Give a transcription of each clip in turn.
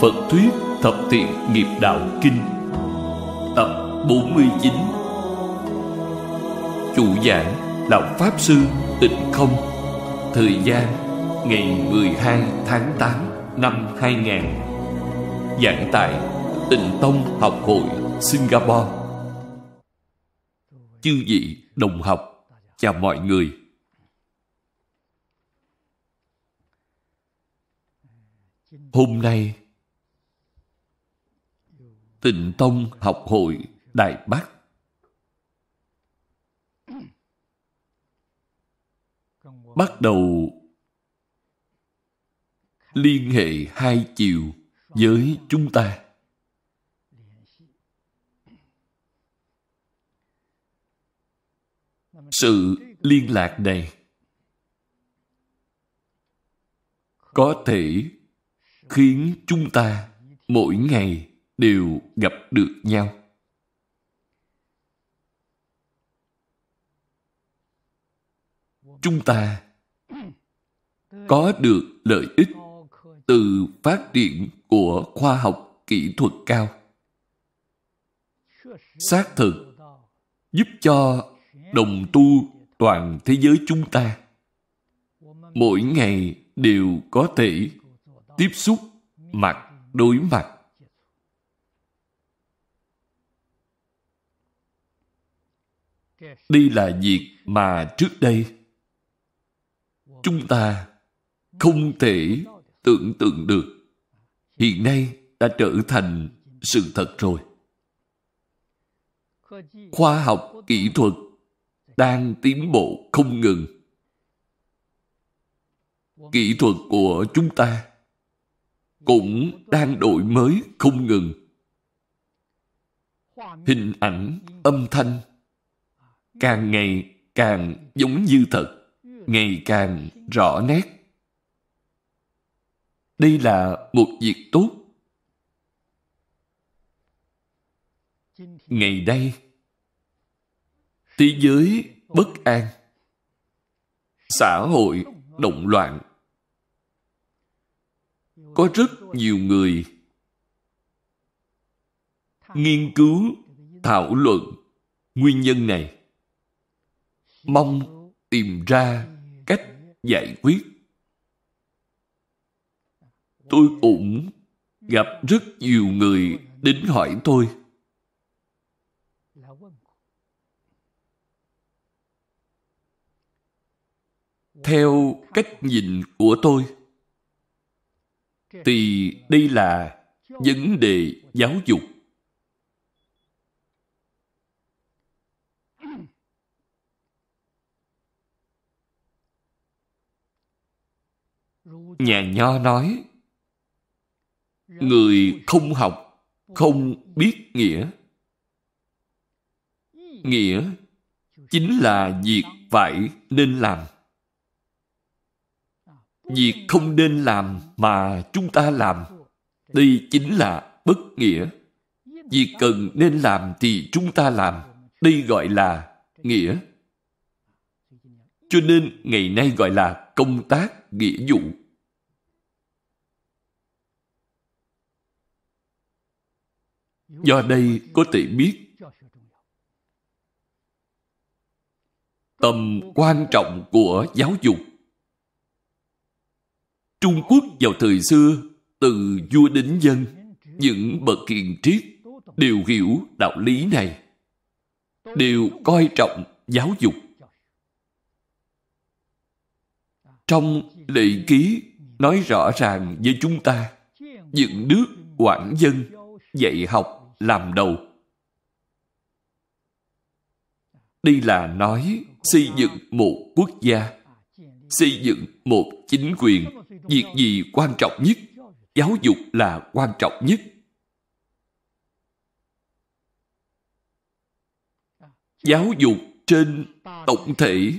Phật Thuyết Thập Thiện Nghiệp Đạo Kinh Tập 49 Chủ giảng là Pháp Sư Tịnh Không Thời gian ngày 12 tháng 8 năm 2000 Giảng tại Tịnh Tông Học Hội Singapore Chư vị đồng học, chào mọi người Hôm nay Tịnh Tông Học Hội Đại Bắc bắt đầu liên hệ hai chiều với chúng ta sự liên lạc này có thể khiến chúng ta mỗi ngày đều gặp được nhau. Chúng ta có được lợi ích từ phát triển của khoa học kỹ thuật cao. Xác thực giúp cho đồng tu toàn thế giới chúng ta mỗi ngày đều có thể tiếp xúc mặt đối mặt đây là việc mà trước đây chúng ta không thể tưởng tượng được hiện nay đã trở thành sự thật rồi khoa học kỹ thuật đang tiến bộ không ngừng kỹ thuật của chúng ta cũng đang đổi mới không ngừng hình ảnh âm thanh càng ngày càng giống như thật, ngày càng rõ nét. Đây là một việc tốt. Ngày đây, thế giới bất an, xã hội động loạn. Có rất nhiều người nghiên cứu, thảo luận nguyên nhân này mong tìm ra cách giải quyết. Tôi cũng gặp rất nhiều người đến hỏi tôi. Theo cách nhìn của tôi, thì đây là vấn đề giáo dục Nhà Nho nói, Người không học, không biết nghĩa. Nghĩa chính là việc phải nên làm. Việc không nên làm mà chúng ta làm, đây chính là bất nghĩa. Việc cần nên làm thì chúng ta làm, đây gọi là nghĩa. Cho nên ngày nay gọi là công tác nghĩa vụ. Do đây có thể biết tầm quan trọng của giáo dục. Trung Quốc vào thời xưa, từ vua đến dân, những bậc hiền triết đều hiểu đạo lý này, đều coi trọng giáo dục. Trong lệ ký nói rõ ràng với chúng ta, những nước quản dân dạy học làm đầu. Đây là nói xây dựng một quốc gia, xây dựng một chính quyền. Việc gì quan trọng nhất? Giáo dục là quan trọng nhất. Giáo dục trên tổng thể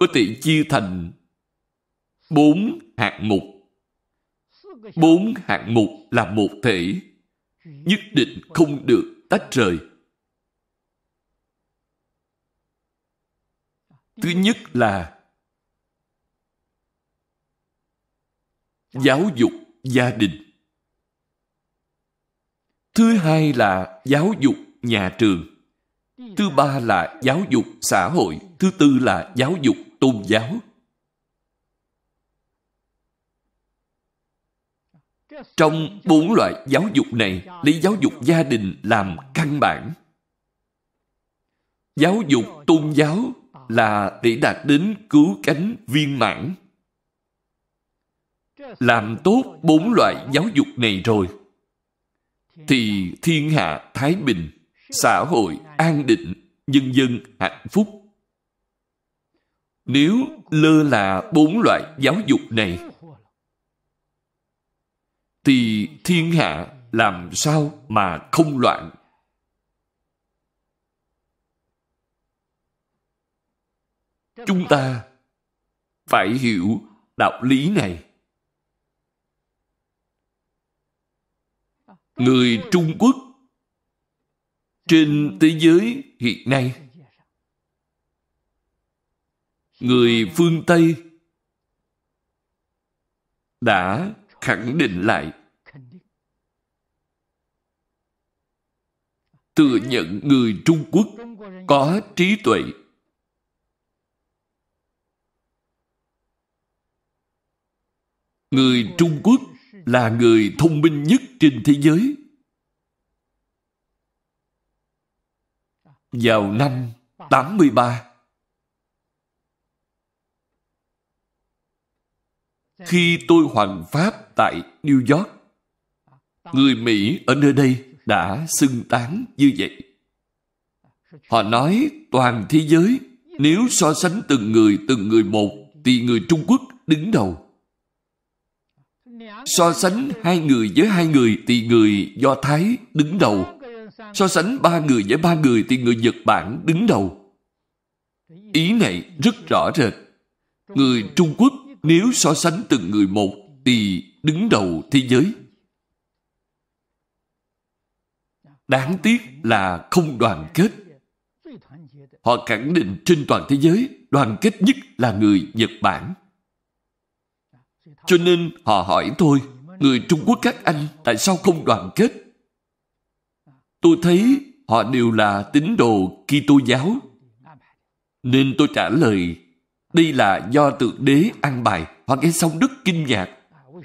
có thể chia thành bốn hạng mục. Bốn hạng mục là một thể nhất định không được tách rời thứ nhất là giáo dục gia đình thứ hai là giáo dục nhà trường thứ ba là giáo dục xã hội thứ tư là giáo dục tôn giáo Trong bốn loại giáo dục này, lấy giáo dục gia đình làm căn bản. Giáo dục tôn giáo là để đạt đến cứu cánh viên mãn. Làm tốt bốn loại giáo dục này rồi, thì thiên hạ thái bình, xã hội an định, nhân dân hạnh phúc. Nếu lơ là bốn loại giáo dục này, thì thiên hạ làm sao mà không loạn? Chúng ta phải hiểu đạo lý này. Người Trung Quốc trên thế giới hiện nay người phương Tây đã khẳng định lại thừa nhận người Trung Quốc có trí tuệ. Người Trung Quốc là người thông minh nhất trên thế giới. Dạ. Vào năm 83, Khi tôi hoàn pháp tại New York, người Mỹ ở nơi đây đã xưng tán như vậy. Họ nói toàn thế giới nếu so sánh từng người từng người một thì người Trung Quốc đứng đầu. So sánh hai người với hai người thì người Do Thái đứng đầu. So sánh ba người với ba người thì người Nhật Bản đứng đầu. Ý này rất rõ rệt. Người Trung Quốc nếu so sánh từng người một thì đứng đầu thế giới. Đáng tiếc là không đoàn kết. Họ khẳng định trên toàn thế giới đoàn kết nhất là người Nhật Bản. Cho nên họ hỏi tôi, người Trung Quốc các anh tại sao không đoàn kết? Tôi thấy họ đều là tín đồ Kitô giáo. Nên tôi trả lời đây là do Tượng Đế ăn bài. Họ nghe xong rất kinh ngạc.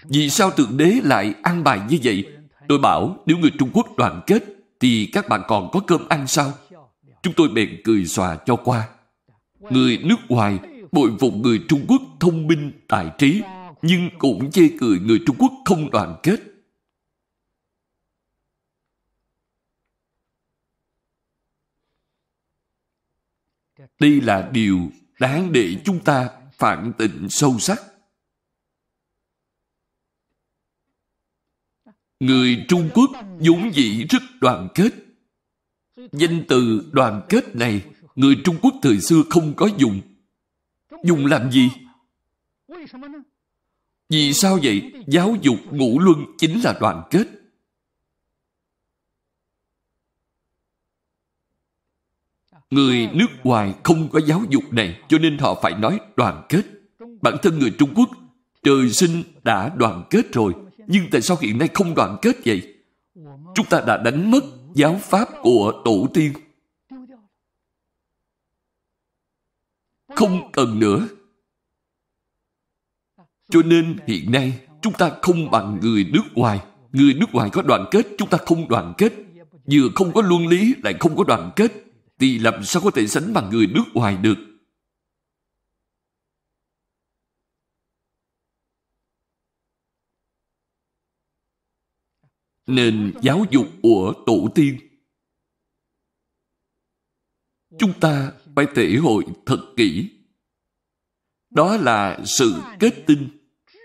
Vì sao Tượng Đế lại ăn bài như vậy? Tôi bảo nếu người Trung Quốc đoàn kết thì các bạn còn có cơm ăn sao? Chúng tôi bèn cười xòa cho qua. Người nước ngoài bội phục người Trung Quốc thông minh, tài trí nhưng cũng chê cười người Trung Quốc không đoàn kết. Đây là điều đáng để chúng ta phản tịnh sâu sắc. Người Trung Quốc vốn dĩ rất đoàn kết. Danh từ đoàn kết này, người Trung Quốc thời xưa không có dùng. Dùng làm gì? Vì sao vậy? Giáo dục ngũ luân chính là đoàn kết. Người dạ. nước ngoài không có giáo dục này cho nên họ phải nói đoàn kết. Bản thân người Trung Quốc trời sinh đã đoàn kết rồi nhưng tại sao hiện nay không đoàn kết vậy? Chúng ta đã đánh mất giáo pháp của tổ tiên. Không cần nữa. Cho nên hiện nay chúng ta không bằng người nước ngoài. Người nước ngoài có đoàn kết, chúng ta không đoàn kết. Vừa không có luân lý lại không có đoàn kết thì làm sao có thể sánh bằng người nước ngoài được. Nên giáo dục của tổ tiên chúng ta phải thể hội thật kỹ. Đó là sự kết tinh,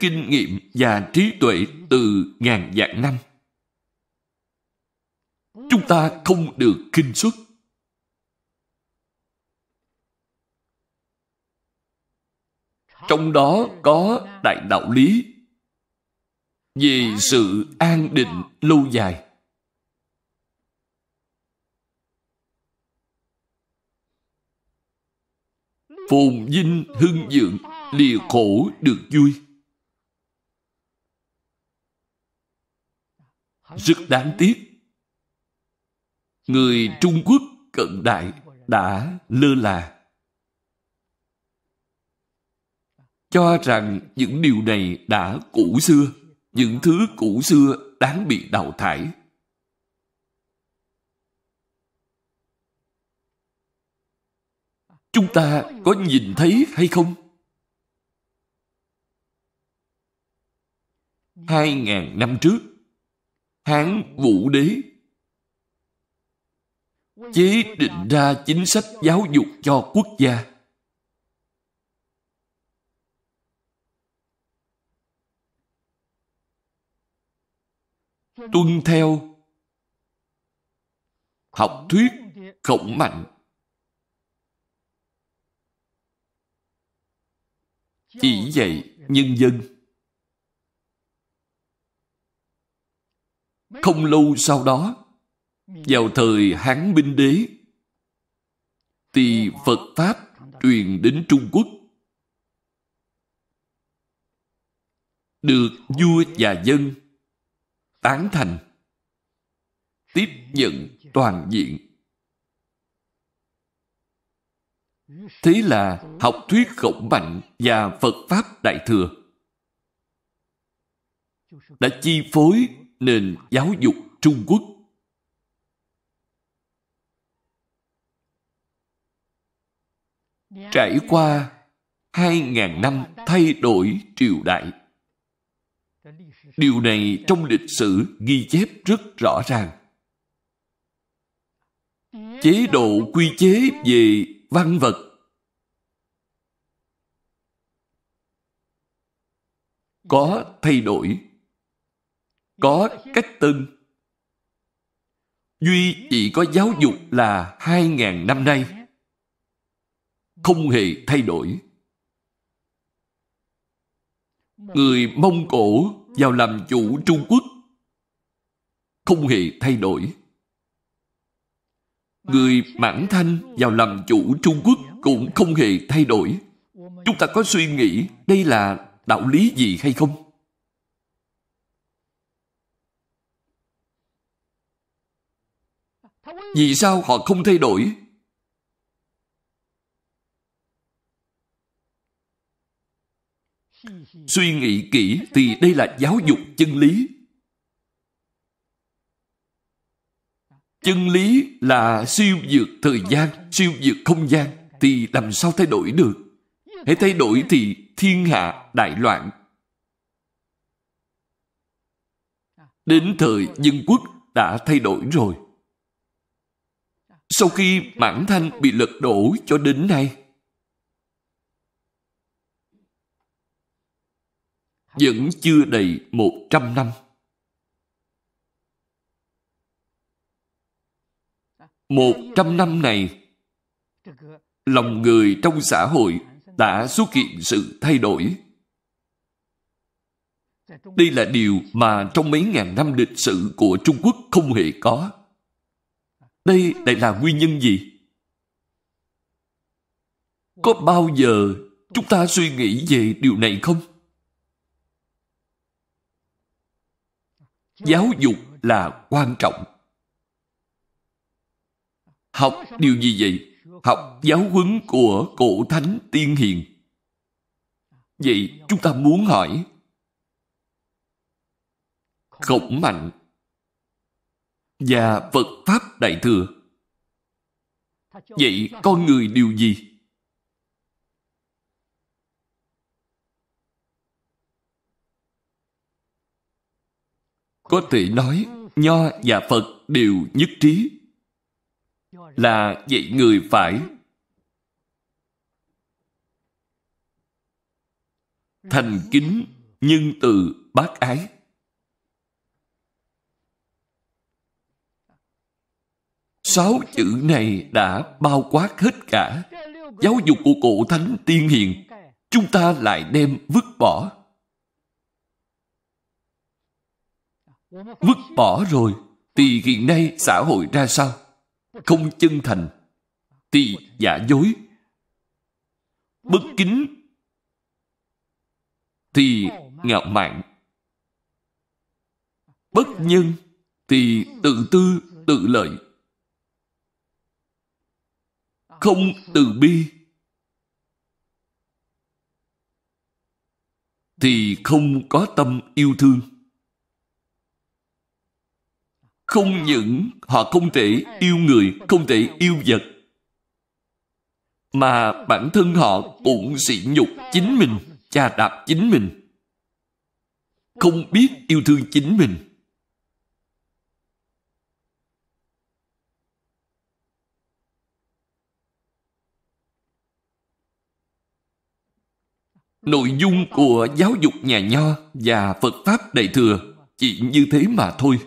kinh nghiệm và trí tuệ từ ngàn vạn năm. Chúng ta không được kinh xuất. trong đó có đại đạo lý về sự an định lâu dài. Phồn vinh hưng dượng, lìa khổ được vui. Rất đáng tiếc. Người Trung Quốc cận đại đã lơ là cho rằng những điều này đã cũ xưa, những thứ cũ xưa đáng bị đào thải. Chúng ta có nhìn thấy hay không? Hai ngàn năm trước, Hán Vũ Đế chế định ra chính sách giáo dục cho quốc gia tuân theo học thuyết khổng mạnh chỉ dạy nhân dân không lâu sau đó vào thời hán minh đế thì phật pháp truyền đến trung quốc được vua và dân tán thành tiếp nhận toàn diện thế là học thuyết khổng mạnh và phật pháp đại thừa đã chi phối nền giáo dục trung quốc trải qua hai ngàn năm thay đổi triều đại điều này trong lịch sử ghi chép rất rõ ràng chế độ quy chế về văn vật có thay đổi có cách tân duy chỉ có giáo dục là hai ngàn năm nay không hề thay đổi người mông cổ vào làm chủ trung quốc không hề thay đổi người mãn thanh vào làm chủ trung quốc cũng không hề thay đổi chúng ta có suy nghĩ đây là đạo lý gì hay không vì sao họ không thay đổi suy nghĩ kỹ thì đây là giáo dục chân lý chân lý là siêu vượt thời gian siêu vượt không gian thì làm sao thay đổi được hãy thay đổi thì thiên hạ đại loạn đến thời dân quốc đã thay đổi rồi sau khi mãn thanh bị lật đổ cho đến nay vẫn chưa đầy một trăm năm. Một trăm năm này, lòng người trong xã hội đã xuất hiện sự thay đổi. Đây là điều mà trong mấy ngàn năm lịch sử của Trung Quốc không hề có. Đây lại là nguyên nhân gì? Có bao giờ chúng ta suy nghĩ về điều này không? giáo dục là quan trọng học điều gì vậy học giáo huấn của cổ thánh tiên hiền vậy chúng ta muốn hỏi khổng mạnh và phật pháp đại thừa vậy con người điều gì có thể nói nho và phật đều nhất trí là dạy người phải thành kính nhân từ bác ái sáu chữ này đã bao quát hết cả giáo dục của cổ thánh tiên hiền chúng ta lại đem vứt bỏ vứt bỏ rồi thì hiện nay xã hội ra sao không chân thành thì giả dối bất kính thì ngạo mạn bất nhân thì tự tư tự lợi không từ bi thì không có tâm yêu thương không những họ không thể yêu người, không thể yêu vật, mà bản thân họ cũng sỉ nhục chính mình, chà đạp chính mình. Không biết yêu thương chính mình. Nội dung của giáo dục nhà nho và Phật Pháp Đại Thừa chỉ như thế mà thôi.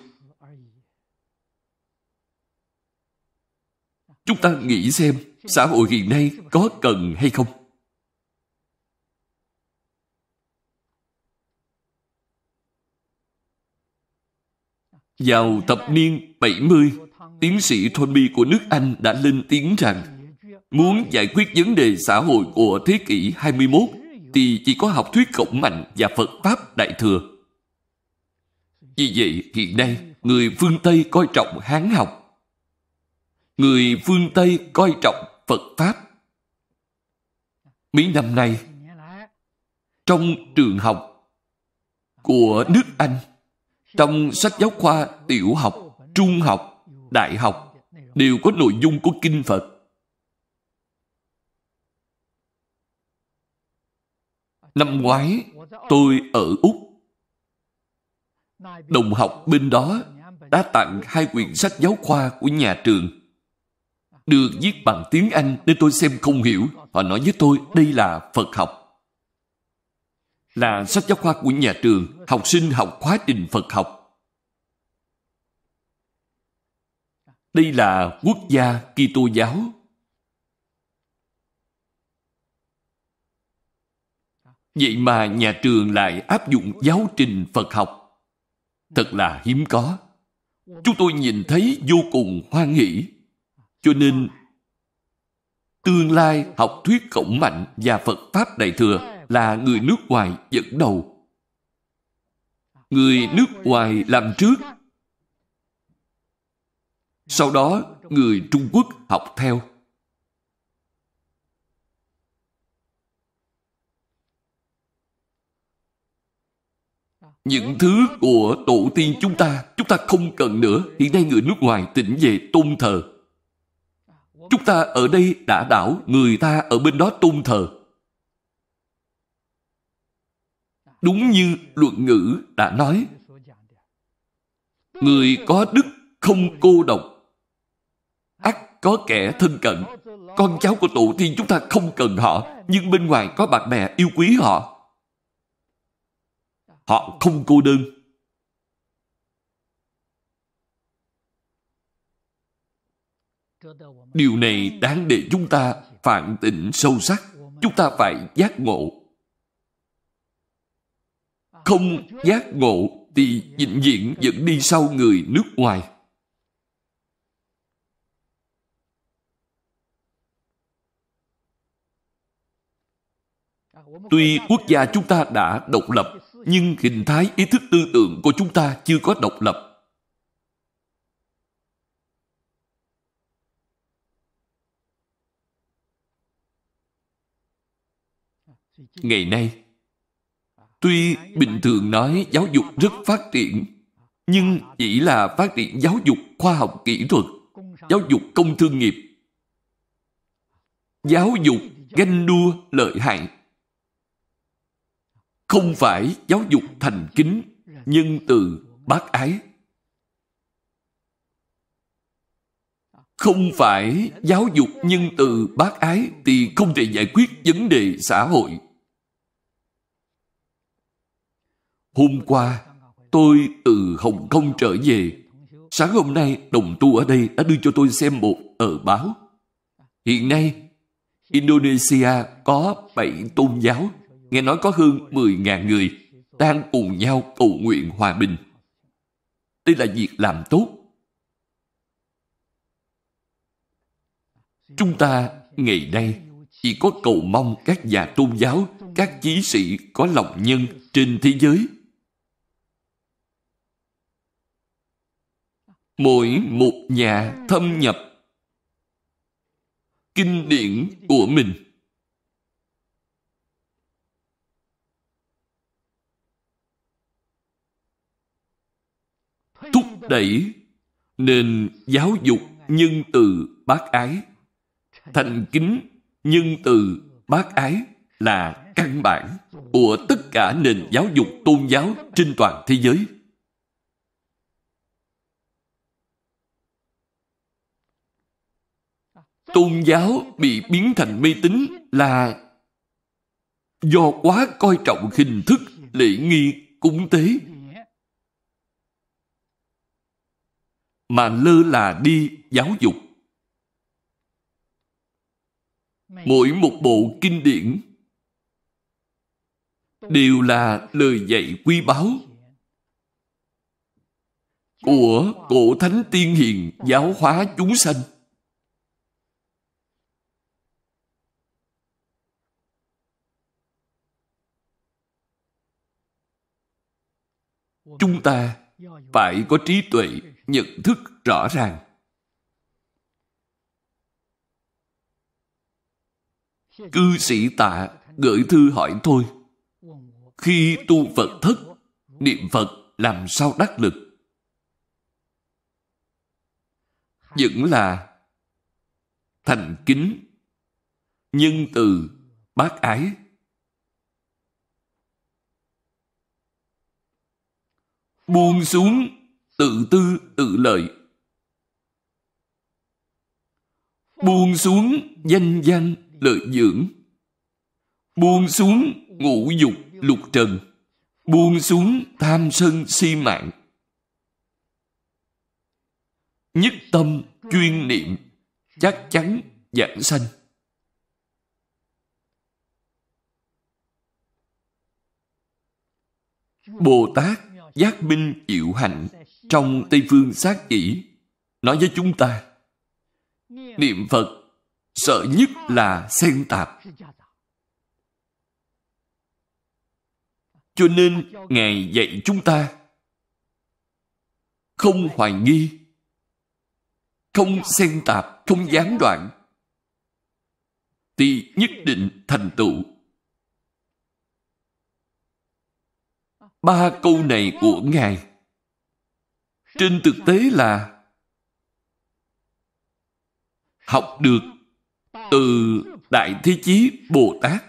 Chúng ta nghĩ xem xã hội hiện nay có cần hay không? Vào thập niên 70, tiến sĩ Thornby của nước Anh đã lên tiếng rằng muốn giải quyết vấn đề xã hội của thế kỷ 21 thì chỉ có học thuyết cộng mạnh và Phật Pháp Đại Thừa. Vì vậy, hiện nay, người phương Tây coi trọng Hán học người phương Tây coi trọng Phật Pháp. Mấy năm nay, trong trường học của nước Anh, trong sách giáo khoa tiểu học, trung học, đại học, đều có nội dung của Kinh Phật. Năm ngoái, tôi ở Úc. Đồng học bên đó đã tặng hai quyển sách giáo khoa của nhà trường được viết bằng tiếng Anh nên tôi xem không hiểu. Họ nói với tôi đây là Phật học. Là sách giáo khoa của nhà trường, học sinh học khóa trình Phật học. Đây là quốc gia Kitô giáo. Vậy mà nhà trường lại áp dụng giáo trình Phật học. Thật là hiếm có. Chúng tôi nhìn thấy vô cùng hoan hỷ cho nên, tương lai học thuyết khổng mạnh và Phật Pháp Đại Thừa là người nước ngoài dẫn đầu. Người nước ngoài làm trước, sau đó người Trung Quốc học theo. những thứ của tổ tiên chúng ta chúng ta không cần nữa hiện nay người nước ngoài tỉnh về tôn thờ chúng ta ở đây đã đảo, người ta ở bên đó tôn thờ. Đúng như luận ngữ đã nói, người có đức không cô độc, ắt có kẻ thân cận. Con cháu của tổ tiên chúng ta không cần họ, nhưng bên ngoài có bạn bè yêu quý họ. Họ không cô đơn Điều này đáng để chúng ta phản tỉnh sâu sắc. Chúng ta phải giác ngộ. Không giác ngộ thì vĩnh viễn vẫn đi sau người nước ngoài. Tuy quốc gia chúng ta đã độc lập, nhưng hình thái ý thức tư tưởng của chúng ta chưa có độc lập ngày nay tuy bình thường nói giáo dục rất phát triển nhưng chỉ là phát triển giáo dục khoa học kỹ thuật giáo dục công thương nghiệp giáo dục ganh đua lợi hại không phải giáo dục thành kính nhân từ bác ái không phải giáo dục nhân từ bác ái thì không thể giải quyết vấn đề xã hội Hôm qua, tôi từ Hồng Kông trở về. Sáng hôm nay, đồng tu ở đây đã đưa cho tôi xem một ở báo. Hiện nay, Indonesia có bảy tôn giáo, nghe nói có hơn 10.000 người đang cùng nhau cầu nguyện hòa bình. Đây là việc làm tốt. Chúng ta ngày nay chỉ có cầu mong các nhà tôn giáo, các chí sĩ có lòng nhân trên thế giới mỗi một nhà thâm nhập kinh điển của mình thúc đẩy nền giáo dục nhân từ bác ái thành kính nhân từ bác ái là căn bản của tất cả nền giáo dục tôn giáo trên toàn thế giới tôn giáo bị biến thành mê tín là do quá coi trọng hình thức lễ nghi cúng tế mà lơ là đi giáo dục mỗi một bộ kinh điển đều là lời dạy quý báu của cổ thánh tiên hiền giáo hóa chúng sanh chúng ta phải có trí tuệ nhận thức rõ ràng cư sĩ tạ gửi thư hỏi thôi khi tu phật thất niệm phật làm sao đắc lực vẫn là thành kính nhân từ bác ái buông xuống tự tư tự lợi buông xuống danh danh lợi dưỡng buông xuống ngũ dục lục trần buông xuống tham sân si mạng nhất tâm chuyên niệm chắc chắn giảng sanh bồ tát giác minh diệu hạnh trong Tây Phương Sát Chỉ nói với chúng ta niệm Phật sợ nhất là xen tạp. Cho nên Ngài dạy chúng ta không hoài nghi, không xen tạp, không gián đoạn thì nhất định thành tựu ba câu này của Ngài. Trên thực tế là học được từ Đại Thế Chí Bồ Tát.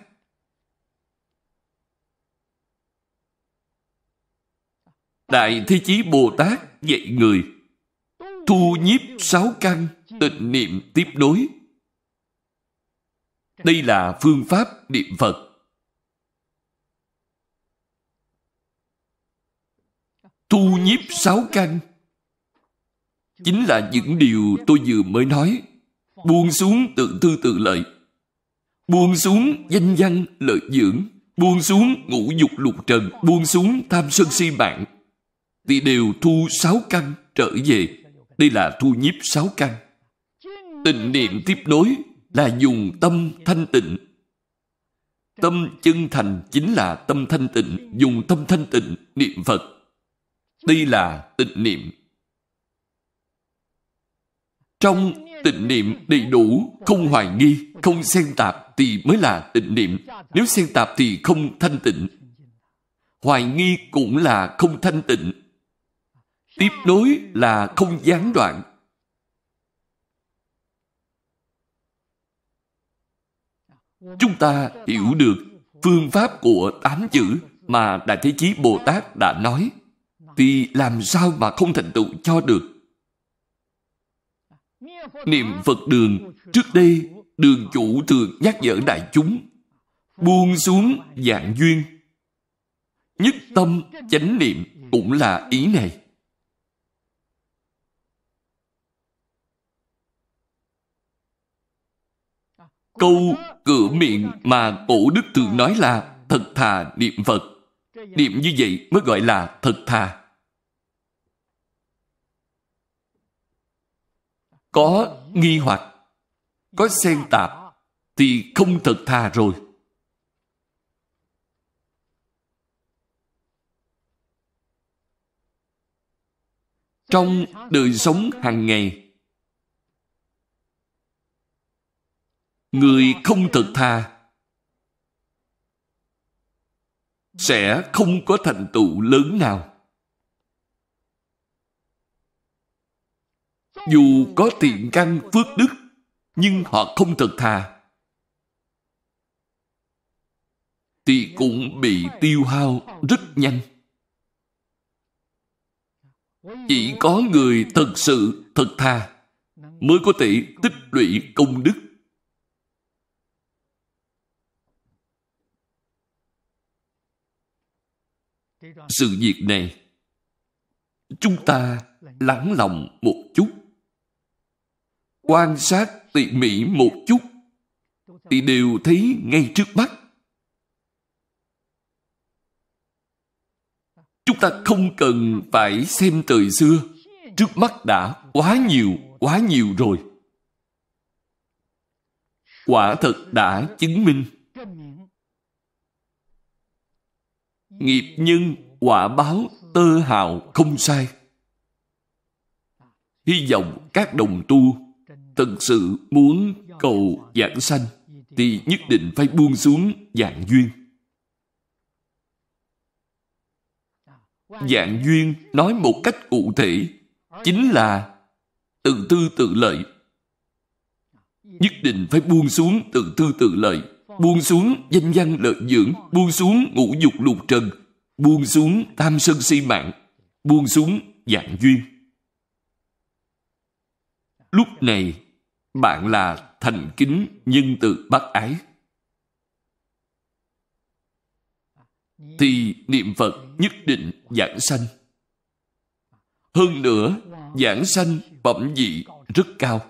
Đại Thế Chí Bồ Tát dạy người thu nhiếp sáu căn tịnh niệm tiếp nối. Đây là phương pháp niệm Phật thu nhiếp sáu căn chính là những điều tôi vừa mới nói buông xuống tự tư tự lợi buông xuống danh văn lợi dưỡng buông xuống ngũ dục lục trần buông xuống tham sân si mạng thì đều thu sáu căn trở về đây là thu nhiếp sáu căn tình niệm tiếp nối là dùng tâm thanh tịnh tâm chân thành chính là tâm thanh tịnh dùng tâm thanh tịnh niệm phật đây là tịnh niệm. Trong tịnh niệm đầy đủ, không hoài nghi, không xen tạp thì mới là tịnh niệm. Nếu xen tạp thì không thanh tịnh. Hoài nghi cũng là không thanh tịnh. Tiếp nối là không gián đoạn. Chúng ta hiểu được phương pháp của tám chữ mà Đại Thế Chí Bồ Tát đã nói thì làm sao mà không thành tựu cho được niệm phật đường trước đây đường chủ thường nhắc nhở đại chúng buông xuống dạng duyên nhất tâm chánh niệm cũng là ý này câu cửa miệng mà cổ đức thường nói là thật thà niệm phật niệm như vậy mới gọi là thật thà có nghi hoặc có xen tạp thì không thật thà rồi trong đời sống hàng ngày người không thật thà sẽ không có thành tựu lớn nào dù có tiện căn phước đức nhưng họ không thật thà thì cũng bị tiêu hao rất nhanh chỉ có người thật sự thật thà mới có thể tích lũy công đức sự việc này chúng ta lắng lòng một chút quan sát tỉ mỉ một chút thì đều thấy ngay trước mắt. Chúng ta không cần phải xem thời xưa, trước mắt đã quá nhiều, quá nhiều rồi. Quả thật đã chứng minh nghiệp nhân quả báo tơ hào không sai. Hy vọng các đồng tu thật sự muốn cầu giảng sanh thì nhất định phải buông xuống dạng duyên. Dạng duyên nói một cách cụ thể chính là tự tư tự lợi. Nhất định phải buông xuống tự tư tự lợi, buông xuống danh văn lợi dưỡng, buông xuống ngũ dục lục trần, buông xuống tam sân si mạng, buông xuống dạng duyên. Lúc này bạn là thành kính nhân từ bác ái. Thì niệm Phật nhất định giảng sanh. Hơn nữa, giảng sanh bẩm dị rất cao.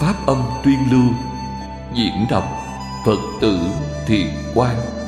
pháp âm tuyên lưu diễn đọc phật tử thiền quang